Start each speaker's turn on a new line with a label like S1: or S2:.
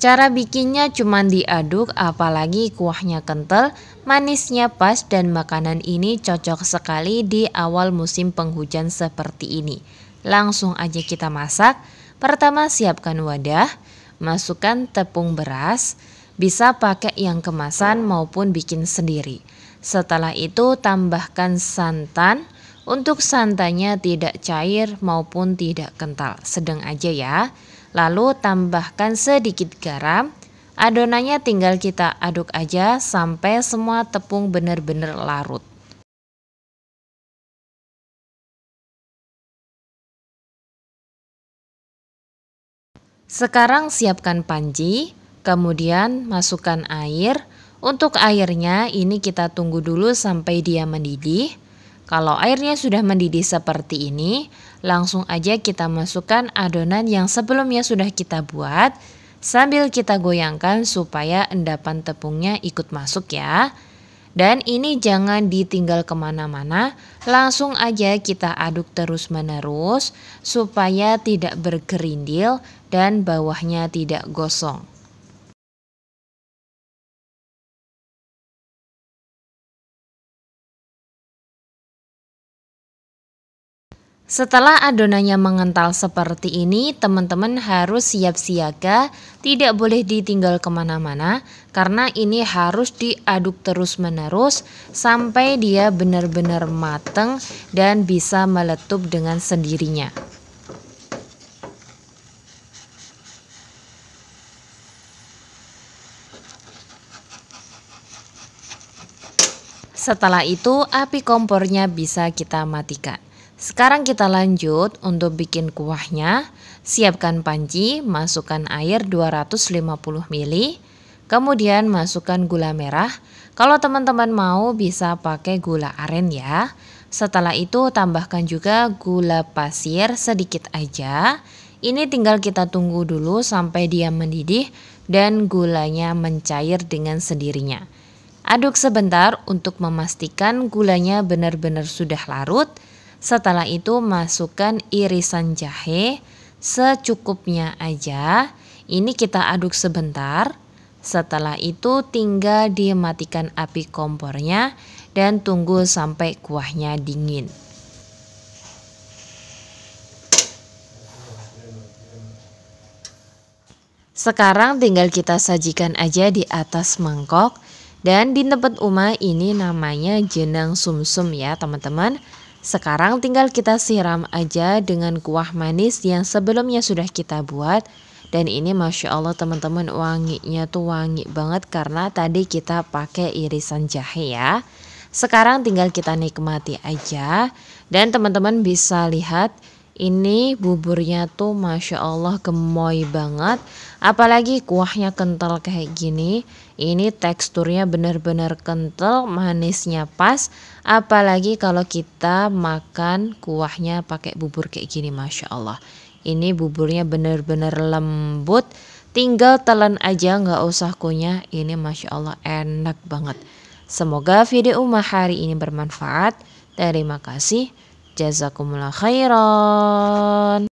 S1: Cara bikinnya cuma diaduk apalagi kuahnya kental, manisnya pas dan makanan ini cocok sekali di awal musim penghujan seperti ini. Langsung aja kita masak. Pertama siapkan wadah, masukkan tepung beras, bisa pakai yang kemasan maupun bikin sendiri. Setelah itu tambahkan santan. Untuk santannya tidak cair maupun tidak kental, sedang aja ya. Lalu tambahkan
S2: sedikit garam. Adonannya tinggal kita aduk aja sampai semua tepung benar-benar larut. Sekarang siapkan panci, kemudian masukkan air. Untuk airnya ini
S1: kita tunggu dulu sampai dia mendidih. Kalau airnya sudah mendidih seperti ini, langsung aja kita masukkan adonan yang sebelumnya sudah kita buat sambil kita goyangkan supaya endapan tepungnya ikut masuk ya. Dan ini jangan ditinggal kemana-mana, langsung aja kita aduk
S2: terus-menerus supaya tidak bergerindil dan bawahnya tidak gosong. Setelah adonannya mengental seperti ini, teman-teman harus siap siaga,
S1: tidak boleh ditinggal kemana-mana, karena ini harus diaduk terus-menerus sampai dia benar-benar mateng dan bisa meletup dengan sendirinya. Setelah itu, api kompornya bisa kita matikan. Sekarang kita lanjut untuk bikin kuahnya. Siapkan panci, masukkan air 250 ml, kemudian masukkan gula merah. Kalau teman-teman mau bisa pakai gula aren ya. Setelah itu tambahkan juga gula pasir sedikit aja. Ini tinggal kita tunggu dulu sampai dia mendidih dan gulanya mencair dengan sendirinya. Aduk sebentar untuk memastikan gulanya benar-benar sudah larut. Setelah itu masukkan irisan jahe secukupnya aja. Ini kita aduk sebentar. Setelah itu tinggal dimatikan api kompornya dan tunggu sampai kuahnya dingin. Sekarang tinggal kita sajikan aja di atas mangkok dan di tempat Uma ini namanya jenang sumsum -sum ya teman-teman. Sekarang tinggal kita siram aja dengan kuah manis yang sebelumnya sudah kita buat dan ini Masya Allah teman-teman wanginya tuh wangi banget karena tadi kita pakai irisan jahe ya Sekarang tinggal kita nikmati aja dan teman-teman bisa lihat ini buburnya tuh masya Allah gemoy banget. Apalagi kuahnya kental kayak gini. Ini teksturnya benar-benar kental, manisnya pas. Apalagi kalau kita makan kuahnya pakai bubur kayak gini, masya Allah. Ini buburnya benar-benar lembut. Tinggal telan aja, nggak usah kunyah. Ini masya Allah enak banget. Semoga
S2: video Uma hari ini bermanfaat. Terima kasih. Jazakumullah khairan.